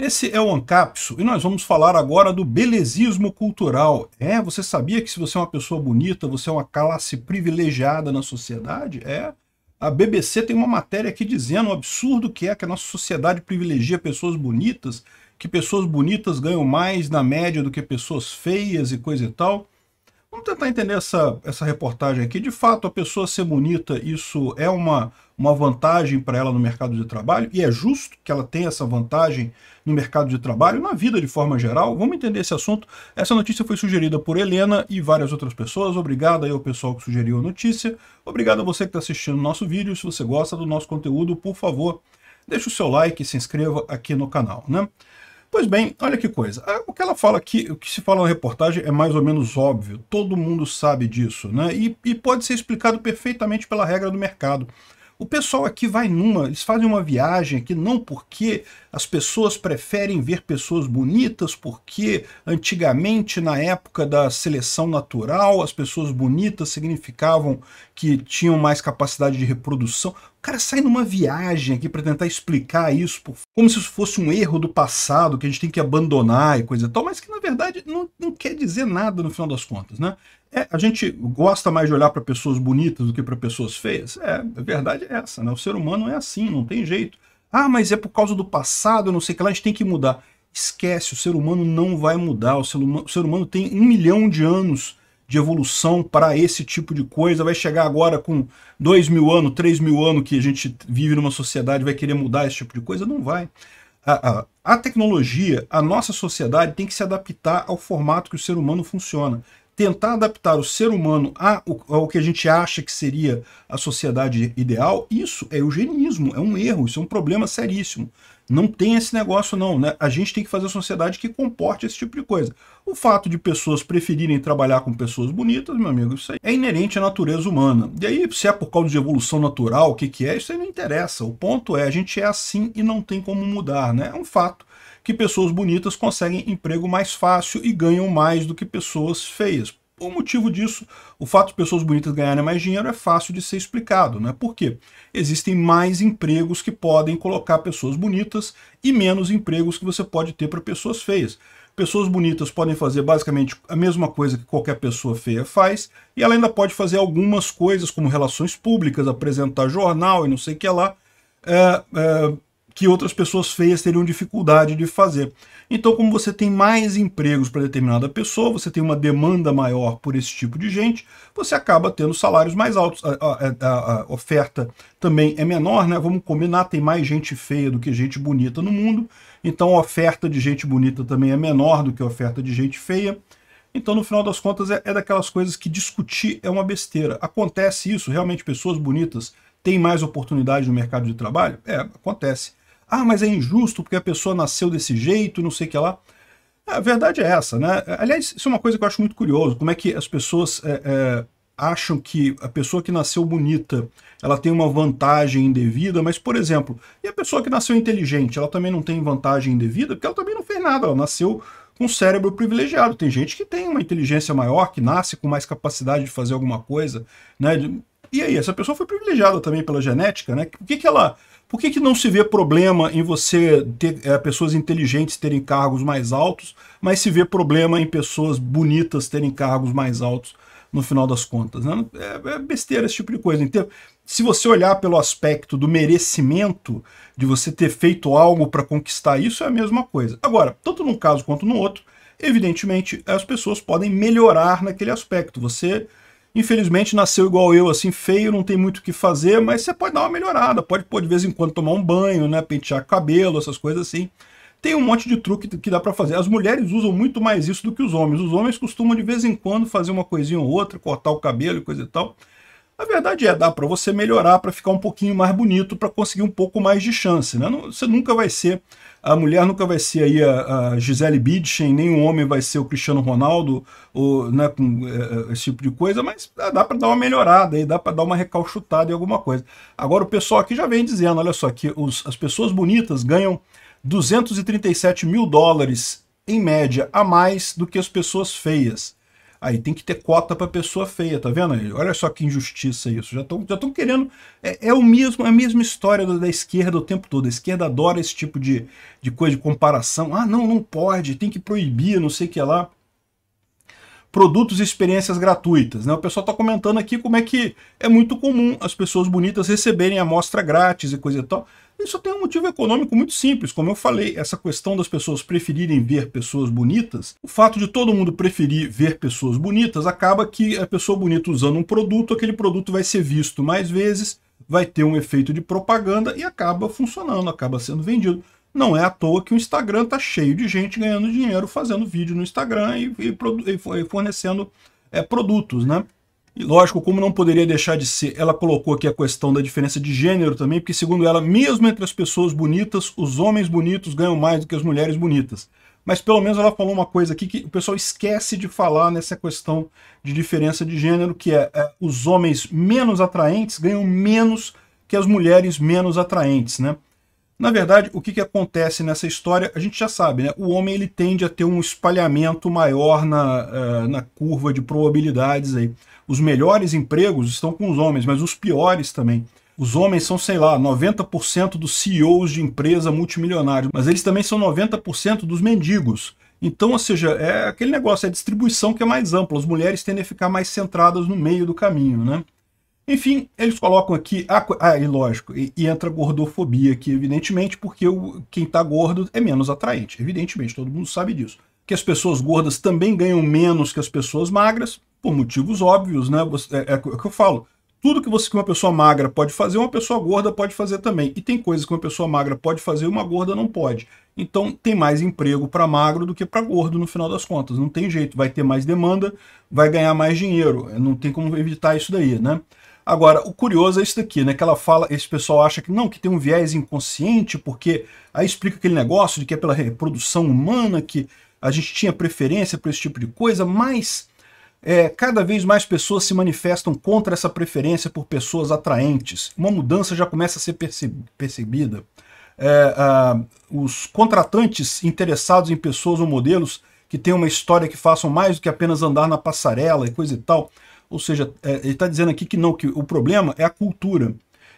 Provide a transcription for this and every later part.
Esse é o Ancapso e nós vamos falar agora do belezismo cultural. É, você sabia que se você é uma pessoa bonita, você é uma classe privilegiada na sociedade? É. A BBC tem uma matéria aqui dizendo o absurdo que é que a nossa sociedade privilegia pessoas bonitas, que pessoas bonitas ganham mais na média do que pessoas feias e coisa e tal. Vamos tentar entender essa, essa reportagem aqui. De fato, a pessoa ser bonita, isso é uma, uma vantagem para ela no mercado de trabalho? E é justo que ela tenha essa vantagem no mercado de trabalho, na vida de forma geral? Vamos entender esse assunto. Essa notícia foi sugerida por Helena e várias outras pessoas. Obrigado aí ao pessoal que sugeriu a notícia. Obrigado a você que está assistindo o nosso vídeo. Se você gosta do nosso conteúdo, por favor, deixe o seu like e se inscreva aqui no canal. Né? Pois bem, olha que coisa. Ah, o que ela fala aqui, o que se fala na reportagem é mais ou menos óbvio. Todo mundo sabe disso, né? E, e pode ser explicado perfeitamente pela regra do mercado. O pessoal aqui vai numa, eles fazem uma viagem aqui não porque as pessoas preferem ver pessoas bonitas, porque antigamente, na época da seleção natural, as pessoas bonitas significavam que tinham mais capacidade de reprodução. O cara sai numa viagem aqui para tentar explicar isso, como se isso fosse um erro do passado que a gente tem que abandonar e coisa e tal, mas que na verdade não, não quer dizer nada no final das contas, né? É, a gente gosta mais de olhar para pessoas bonitas do que para pessoas feias? É, a verdade é essa, né? O ser humano é assim, não tem jeito. Ah, mas é por causa do passado, não sei o que lá, a gente tem que mudar. Esquece, o ser humano não vai mudar, o ser o ser humano tem um milhão de anos de evolução para esse tipo de coisa, vai chegar agora com 2 mil anos, 3 mil anos que a gente vive numa sociedade, vai querer mudar esse tipo de coisa? Não vai. A, a, a, tecnologia, a nossa sociedade tem que se adaptar ao formato que o ser humano funciona. Tentar adaptar o ser humano a, ao que a gente acha que seria a sociedade ideal, isso é eugenismo, é um erro, isso é um problema seríssimo. Não tem esse negócio não, né? A gente tem que fazer a sociedade que comporte esse tipo de coisa. O fato de pessoas preferirem trabalhar com pessoas bonitas, meu amigo, isso aí é inerente à natureza humana. E aí, se é por causa de evolução natural, o que que é, isso aí não interessa. O ponto é, a gente é assim e não tem como mudar, né? É um fato que pessoas bonitas conseguem emprego mais fácil e ganham mais do que pessoas feias. O motivo disso, o fato de pessoas bonitas ganharem mais dinheiro é fácil de ser explicado, né? Porque existem mais empregos que podem colocar pessoas bonitas e menos empregos que você pode ter para pessoas feias. Pessoas bonitas podem fazer basicamente a mesma coisa que qualquer pessoa feia faz, e ela ainda pode fazer algumas coisas, como relações públicas, apresentar jornal e não sei o que lá, é, é, que outras pessoas feias teriam dificuldade de fazer. Então, como você tem mais empregos para determinada pessoa, você tem uma demanda maior por esse tipo de gente, você acaba tendo salários mais altos. A, a, a, oferta também é menor, né? Vamos combinar, tem mais gente feia do que gente bonita no mundo, então a oferta de gente bonita também é menor do que a oferta de gente feia. Então, no final das contas, é, é daquelas coisas que discutir é uma besteira. Acontece isso, realmente pessoas bonitas têm mais oportunidade no mercado de trabalho? É, acontece ah, mas é injusto porque a pessoa nasceu desse jeito, não sei o que lá. É, a verdade é essa, né? Aliás, isso é uma coisa que eu acho muito curioso, como é que as pessoas é, é, acham que a pessoa que nasceu bonita, ela tem uma vantagem indevida, mas, por exemplo, e a pessoa que nasceu inteligente, ela também não tem vantagem indevida, porque ela também não fez nada, ela nasceu com um cérebro privilegiado. Tem gente que tem uma inteligência maior, que nasce com mais capacidade de fazer alguma coisa, né? E aí, essa pessoa foi privilegiada também pela genética, né? O que, que ela por que, que não se vê problema em você ter é, pessoas inteligentes terem cargos mais altos, mas se vê problema em pessoas bonitas terem cargos mais altos no final das contas? Né? É, é, besteira esse tipo de coisa. Então, se você olhar pelo aspecto do merecimento, de você ter feito algo para conquistar isso, é a mesma coisa. Agora, tanto num caso quanto no outro, evidentemente as pessoas podem melhorar naquele aspecto. Você Infelizmente nasceu igual eu, assim, feio, não tem muito o que fazer, mas você pode dar uma melhorada, pode pô, de vez em quando tomar um banho, né, pentear cabelo, essas coisas assim. Tem um monte de truque que dá para fazer. As mulheres usam muito mais isso do que os homens. Os homens costumam de vez em quando fazer uma coisinha ou outra, cortar o cabelo e coisa e tal. A verdade é, dá para você melhorar para ficar um pouquinho mais bonito, para conseguir um pouco mais de chance. Né? Não, você nunca vai ser, a mulher nunca vai ser aí a, a Gisele Bündchen, nem o homem vai ser o Cristiano Ronaldo, ou, né, com é, é, esse tipo de coisa, mas dá para dar uma melhorada, aí, dá para dar uma recalchutada em alguma coisa. Agora o pessoal aqui já vem dizendo, olha só, que os, as pessoas bonitas ganham 237 mil dólares em média a mais do que as pessoas feias. Aí tem que ter cota para pessoa feia, tá vendo? Olha só que injustiça isso. Já estão já tão querendo. É, é, o mesmo, a mesma história da, da, esquerda o tempo todo. A esquerda adora esse tipo de, de coisa, de comparação. Ah, não, não pode, tem que proibir, não sei o que lá produtos e experiências gratuitas. Né? O pessoal está comentando aqui como é que é muito comum as pessoas bonitas receberem amostra grátis e coisa e tal. Isso tem um motivo econômico muito simples. Como eu falei, essa questão das pessoas preferirem ver pessoas bonitas, o fato de todo mundo preferir ver pessoas bonitas acaba que a pessoa bonita usando um produto, aquele produto vai ser visto mais vezes, vai ter um efeito de propaganda e acaba funcionando, acaba sendo vendido. Não é à toa que o Instagram está cheio de gente ganhando dinheiro fazendo vídeo no Instagram e, e, e fornecendo é, produtos, né? E lógico, como não poderia deixar de ser, ela colocou aqui a questão da diferença de gênero também, porque segundo ela, mesmo entre as pessoas bonitas, os homens bonitos ganham mais do que as mulheres bonitas. Mas pelo menos ela falou uma coisa aqui que o pessoal esquece de falar nessa questão de diferença de gênero, que é, é os homens menos atraentes ganham menos que as mulheres menos atraentes, né? Na verdade, o que, que acontece nessa história, a gente já sabe, né? O homem ele tende a ter um espalhamento maior na, uh, na curva de probabilidades aí. Os melhores empregos estão com os homens, mas os piores também. Os homens são, sei lá, 90% dos CEOs de empresa multimilionários, mas eles também são 90% dos mendigos. Então, ou seja, é aquele negócio, é a distribuição que é mais ampla. As mulheres tendem a ficar mais centradas no meio do caminho, né? Enfim, eles colocam aqui, ah, e lógico, e, e entra gordofobia aqui, evidentemente, porque o, quem está gordo é menos atraente, evidentemente, todo mundo sabe disso. Que as pessoas gordas também ganham menos que as pessoas magras, por motivos óbvios, né? É, é, é o que eu falo, tudo que você que uma pessoa magra pode fazer, uma pessoa gorda pode fazer também. E tem coisas que uma pessoa magra pode fazer e uma gorda não pode. Então tem mais emprego para magro do que para gordo no final das contas. Não tem jeito, vai ter mais demanda, vai ganhar mais dinheiro. Não tem como evitar isso daí, né? Agora, o curioso é isso daqui, né? Que ela fala, esse pessoal acha que não, que tem um viés inconsciente, porque aí explica aquele negócio de que é pela reprodução humana que a gente tinha preferência por esse tipo de coisa, mas é, cada vez mais pessoas se manifestam contra essa preferência por pessoas atraentes. Uma mudança já começa a ser percebida. É, os contratantes interessados em pessoas ou modelos que tenham uma história que façam mais do que apenas andar na passarela e coisa e tal, ou seja, é, ele está dizendo aqui que não, que o problema é a cultura.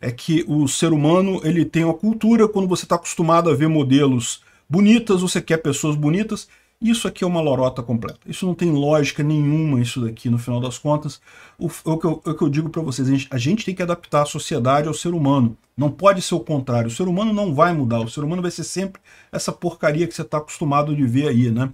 É que o ser humano ele tem uma cultura, quando você está acostumado a ver modelos bonitas, você quer pessoas bonitas, isso aqui é uma lorota completa. Isso não tem lógica nenhuma, isso daqui, no final das contas. O, é o, que, eu, é o que, eu, digo para vocês, a gente, a gente, tem que adaptar a sociedade ao ser humano. Não pode ser o contrário. O ser humano não vai mudar. O ser humano vai ser sempre essa porcaria que você está acostumado de ver aí, né?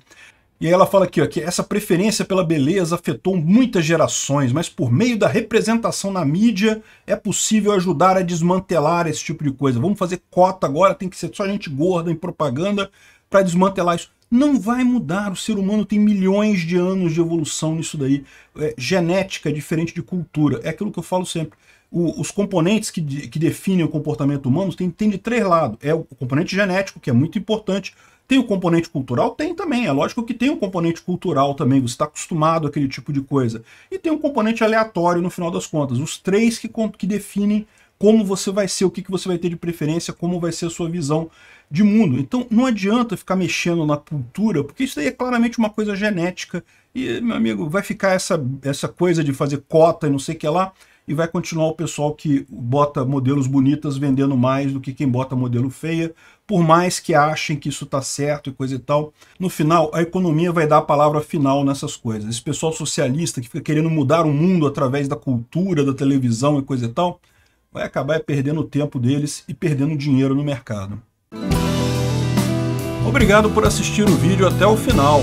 E aí ela fala aqui ó, que essa preferência pela beleza afetou muitas gerações, mas por meio da representação na mídia é possível ajudar a desmantelar esse tipo de coisa. Vamos fazer cota agora, tem que ser só gente gorda em propaganda para desmantelar isso. Não vai mudar, o ser humano tem milhões de anos de evolução nisso daí. É, genética é diferente de cultura, é aquilo que eu falo sempre. O, os componentes que, de, que definem o comportamento humano tem, tem de três lados. É o componente genético, que é muito importante, tem o componente cultural? Tem também. É lógico que tem um componente cultural também. Você está acostumado àquele tipo de coisa. E tem um componente aleatório no final das contas. Os três que, que definem como você vai ser, o que, que você vai ter de preferência, como vai ser a sua visão de mundo. Então não adianta ficar mexendo na cultura, porque isso daí é claramente uma coisa genética. E, meu amigo, vai ficar essa, essa coisa de fazer cota e não sei o que lá e vai continuar o pessoal que bota modelos bonitas vendendo mais do que quem bota modelo feia, por mais que achem que isso está certo e coisa e tal. No final, a economia vai dar a palavra final nessas coisas. Esse pessoal socialista que fica querendo mudar o mundo através da cultura, da televisão e coisa e tal, vai acabar perdendo o tempo deles e perdendo dinheiro no mercado. Obrigado por assistir o vídeo até o final.